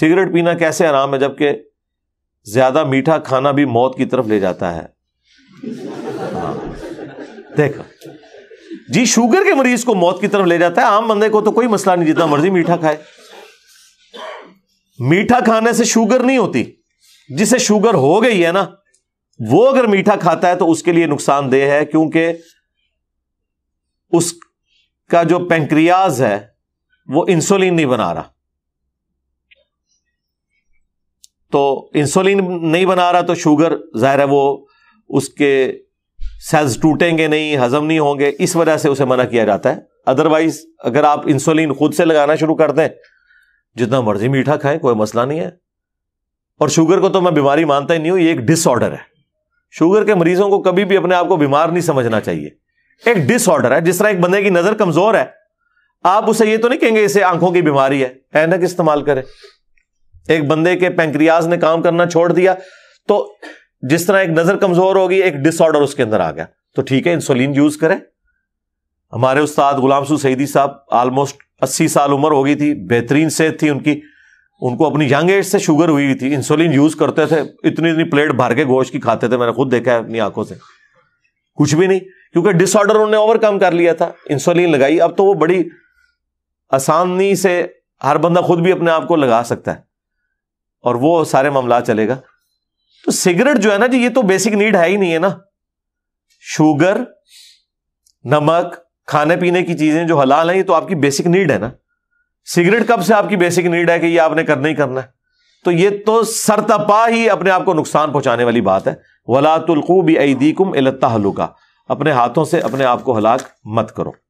Cigarette पीना कैसे आराम है जबकि ज्यादा मीठा खाना भी मौत की तरफ ले जाता है हाँ। देखा जी शुगर के मरीज को मौत की तरफ ले जाता है आम बंदे को तो कोई मसला नहीं जितना मर्जी मीठा खाए मीठा खाने से शुगर नहीं होती जिसे शुगर हो गई है ना वो अगर मीठा खाता है तो उसके लिए नुकसानदेह है क्योंकि उसका जो पेंक्रियाज है वो इंसुलिन नहीं बना रहा तो इंसुलिन नहीं बना रहा तो शुगर ज़ाहिर है वो उसके सेल्स टूटेंगे नहीं हजम नहीं होंगे इस वजह से उसे मना किया जाता है अदरवाइज अगर आप इंसुलिन खुद से लगाना शुरू कर दें जितना मर्जी मीठा खाएं कोई मसला नहीं है और शुगर को तो मैं बीमारी मानता ही नहीं हूं ये एक डिसऑर्डर है शुगर के मरीजों को कभी भी अपने आप को बीमार नहीं समझना चाहिए एक डिसऑर्डर है जिस तरह एक बंदे की नजर कमजोर है आप उसे ये तो नहीं कहेंगे इसे आंखों की बीमारी है ऐनक इस्तेमाल करें एक बंदे के पैंक्रियाज ने काम करना छोड़ दिया तो जिस तरह एक नजर कमजोर होगी एक डिसऑर्डर उसके अंदर आ गया तो ठीक है इंसुलिन यूज करें हमारे उस्ताद गुलाम सू सईदी साहब ऑलमोस्ट अस्सी साल उम्र हो गई थी बेहतरीन सेहत थी उनकी उनको अपनी यंग एज से शुगर हुई थी इंसुलिन यूज करते थे इतनी इतनी प्लेट भर के गोश्त की खाते थे मैंने खुद देखा है अपनी आंखों से कुछ भी नहीं क्योंकि डिसऑर्डर उन्होंने ओवरकम कर लिया था इंसुलिन लगाई अब तो वो बड़ी आसानी से हर बंदा खुद भी अपने आप को लगा सकता है और वो सारे मामला चलेगा तो सिगरेट जो है ना जी ये तो बेसिक नीड है ही नहीं है ना शुगर नमक खाने पीने की चीजें जो हलाल है ये तो आपकी बेसिक नीड है ना सिगरेट कब से आपकी बेसिक नीड है कि ये आपने करना ही करना है तो ये तो सरतपा ही अपने आप को नुकसान पहुंचाने वाली बात है वला तुलकू भी ऐदीकुम इलता हलुका अपने हाथों से अपने आप को हलाक मत करो